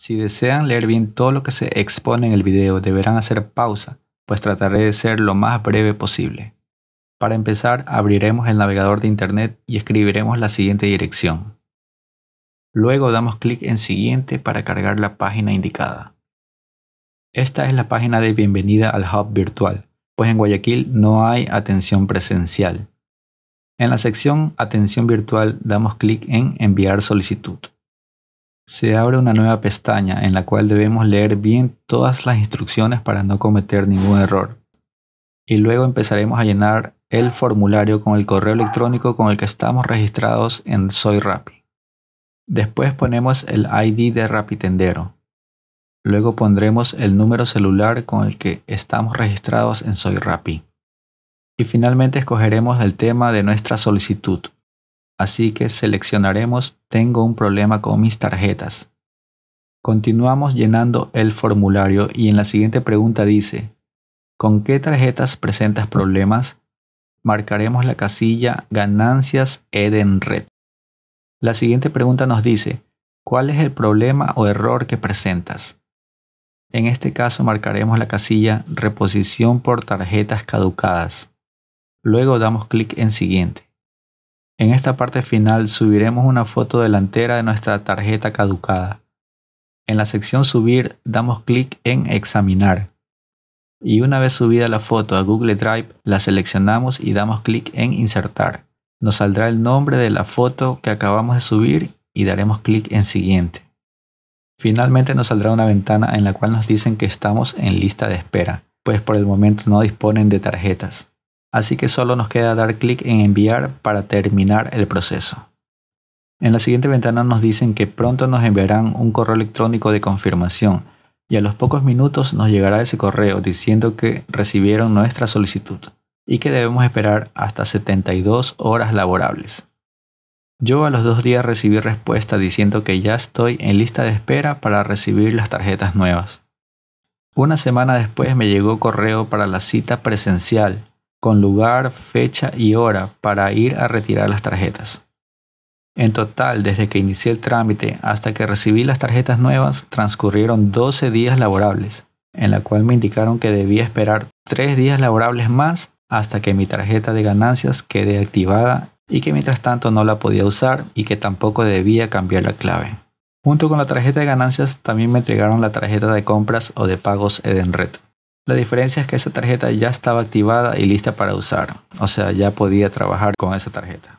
Si desean leer bien todo lo que se expone en el video, deberán hacer pausa, pues trataré de ser lo más breve posible. Para empezar, abriremos el navegador de Internet y escribiremos la siguiente dirección. Luego damos clic en Siguiente para cargar la página indicada. Esta es la página de bienvenida al Hub virtual, pues en Guayaquil no hay atención presencial. En la sección Atención virtual damos clic en Enviar solicitud se abre una nueva pestaña en la cual debemos leer bien todas las instrucciones para no cometer ningún error. Y luego empezaremos a llenar el formulario con el correo electrónico con el que estamos registrados en Soy Después ponemos el ID de Tendero. Luego pondremos el número celular con el que estamos registrados en Soy Rappi. Y finalmente escogeremos el tema de nuestra solicitud así que seleccionaremos Tengo un problema con mis tarjetas. Continuamos llenando el formulario y en la siguiente pregunta dice, ¿con qué tarjetas presentas problemas? Marcaremos la casilla Ganancias red La siguiente pregunta nos dice, ¿cuál es el problema o error que presentas? En este caso marcaremos la casilla Reposición por tarjetas caducadas. Luego damos clic en Siguiente. En esta parte final subiremos una foto delantera de nuestra tarjeta caducada. En la sección Subir damos clic en Examinar. Y una vez subida la foto a Google Drive, la seleccionamos y damos clic en Insertar. Nos saldrá el nombre de la foto que acabamos de subir y daremos clic en Siguiente. Finalmente nos saldrá una ventana en la cual nos dicen que estamos en lista de espera, pues por el momento no disponen de tarjetas así que solo nos queda dar clic en enviar para terminar el proceso. En la siguiente ventana nos dicen que pronto nos enviarán un correo electrónico de confirmación y a los pocos minutos nos llegará ese correo diciendo que recibieron nuestra solicitud y que debemos esperar hasta 72 horas laborables. Yo a los dos días recibí respuesta diciendo que ya estoy en lista de espera para recibir las tarjetas nuevas. Una semana después me llegó correo para la cita presencial con lugar, fecha y hora para ir a retirar las tarjetas. En total, desde que inicié el trámite hasta que recibí las tarjetas nuevas, transcurrieron 12 días laborables, en la cual me indicaron que debía esperar 3 días laborables más hasta que mi tarjeta de ganancias quede activada y que mientras tanto no la podía usar y que tampoco debía cambiar la clave. Junto con la tarjeta de ganancias también me entregaron la tarjeta de compras o de pagos Edenred. La diferencia es que esa tarjeta ya estaba activada y lista para usar, o sea, ya podía trabajar con esa tarjeta.